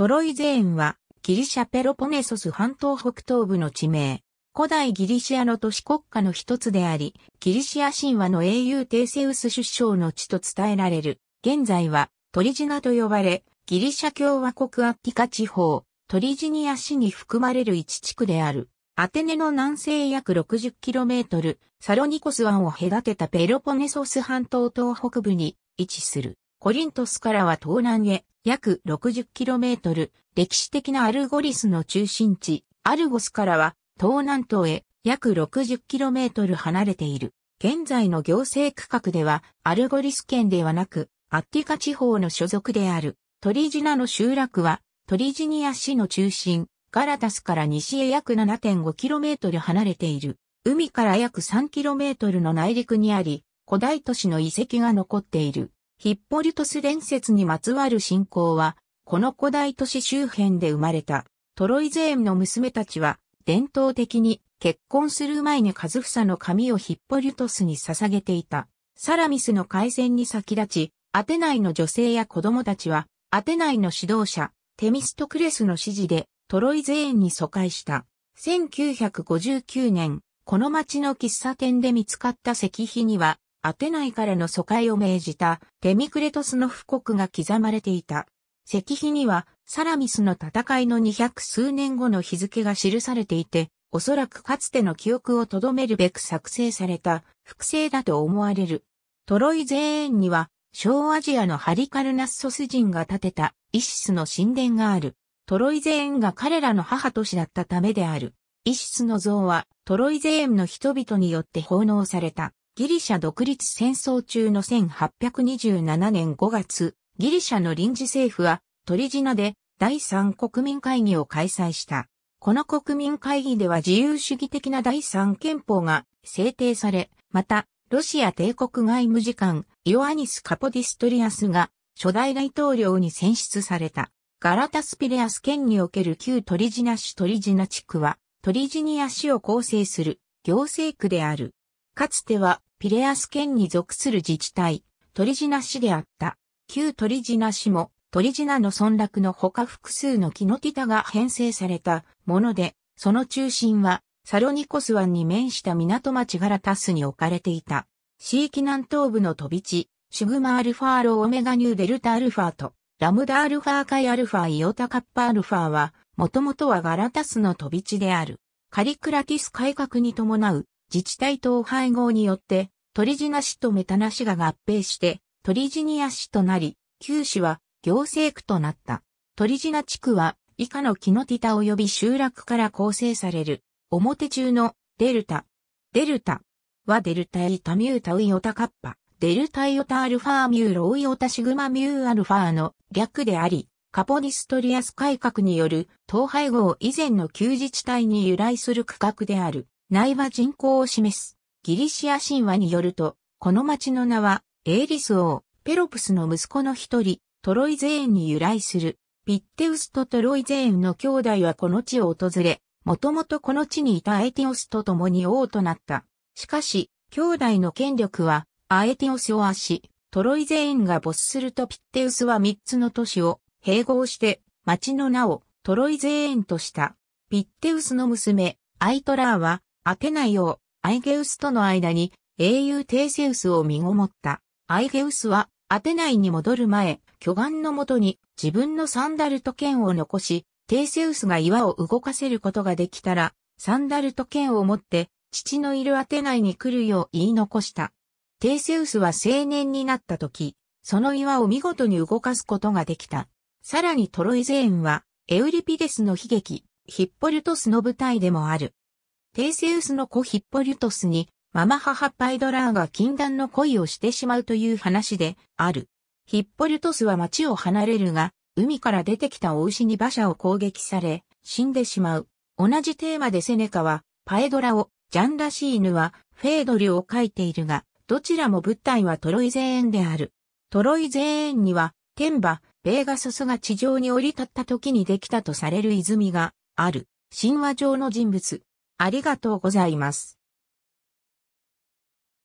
トロイゼーンは、ギリシャペロポネソス半島北東部の地名。古代ギリシアの都市国家の一つであり、ギリシア神話の英雄テイセウス出生の地と伝えられる。現在は、トリジナと呼ばれ、ギリシャ共和国アッティカ地方、トリジニア市に含まれる一地区である。アテネの南西約 60km、サロニコス湾を隔てたペロポネソス半島東北部に位置する。コリントスからは東南へ約 60km、歴史的なアルゴリスの中心地、アルゴスからは東南東へ約 60km 離れている。現在の行政区画ではアルゴリス県ではなく、アッティカ地方の所属である。トリジナの集落は、トリジニア市の中心、ガラタスから西へ約 7.5km 離れている。海から約 3km の内陸にあり、古代都市の遺跡が残っている。ヒッポリトス伝説にまつわる信仰は、この古代都市周辺で生まれた、トロイゼーンの娘たちは、伝統的に結婚する前にカズフサの髪をヒッポリトスに捧げていた。サラミスの改善に先立ち、アテナイの女性や子供たちは、アテナイの指導者、テミストクレスの指示で、トロイゼーンに疎開した。1959年、この町の喫茶店で見つかった石碑には、アテナイからの疎開を命じたテミクレトスの布告が刻まれていた。石碑にはサラミスの戦いの200数年後の日付が記されていて、おそらくかつての記憶を留めるべく作成された複製だと思われる。トロイ全園には小アジアのハリカルナッソス人が建てたイシスの神殿がある。トロイゼーンが彼らの母都市だったためである。イシスの像はトロイゼーンの人々によって奉納された。ギリシャ独立戦争中の1827年5月、ギリシャの臨時政府はトリジナで第3国民会議を開催した。この国民会議では自由主義的な第3憲法が制定され、また、ロシア帝国外務次官、イオアニス・カポディストリアスが初代大統領に選出された。ガラタスピレアス県における旧トリジナ市トリジナ地区は、トリジニア市を構成する行政区である。かつてはピレアス県に属する自治体、トリジナ市であった。旧トリジナ市も、トリジナの村落の他複数のキノティタが編成されたもので、その中心は、サロニコス湾に面した港町ガラタスに置かれていた。地域南東部の飛び地、シグマアルファーローオメガニューデルタアルファと、ラムダアルファーカイアルファイオタカッパアルファは、もともとはガラタスの飛び地である。カリクラティス改革に伴う自治体統廃合によって、トリジナ市とメタナ市が合併して、トリジニア市となり、旧市は行政区となった。トリジナ地区は以下の木のティタ及び集落から構成される。表中のデルタ。デルタはデルタイタミュータウイオタカッパ、デルタイオタアルファミューロウイオタシグマミューアルファの略であり、カポニストリアス改革による統廃合以前の旧自治体に由来する区画である。内は人口を示す。ギリシア神話によると、この町の名は、エーリス王、ペロプスの息子の一人、トロイゼーンに由来する。ピッテウスとトロイゼーンの兄弟はこの地を訪れ、もともとこの地にいたエティオスと共に王となった。しかし、兄弟の権力は、アエティオスを足、し、トロイゼーンが没するとピッテウスは三つの都市を併合して、町の名をトロイゼーンとした。ピッテウスの娘、アイトラーは、アテナイ王、アイゲウスとの間に英雄テイセウスを身ごもった。アイゲウスはアテナイに戻る前、巨岩のもとに自分のサンダルと剣を残し、テイセウスが岩を動かせることができたら、サンダルと剣を持って父のいるアテナイに来るよう言い残した。テイセウスは青年になった時、その岩を見事に動かすことができた。さらにトロイゼーンは、エウリピデスの悲劇、ヒッポルトスの舞台でもある。テイセウスの子ヒッポリュトスに、ママ母パイドラーが禁断の恋をしてしまうという話である。ヒッポリュトスは町を離れるが、海から出てきたお牛に馬車を攻撃され、死んでしまう。同じテーマでセネカは、パエドラを、ジャンラシーヌは、フェードリを書いているが、どちらも物体はトロイゼーンである。トロイゼーンには、天馬、ベーガソスが地上に降り立った時にできたとされる泉がある。神話上の人物、ありがとうございます。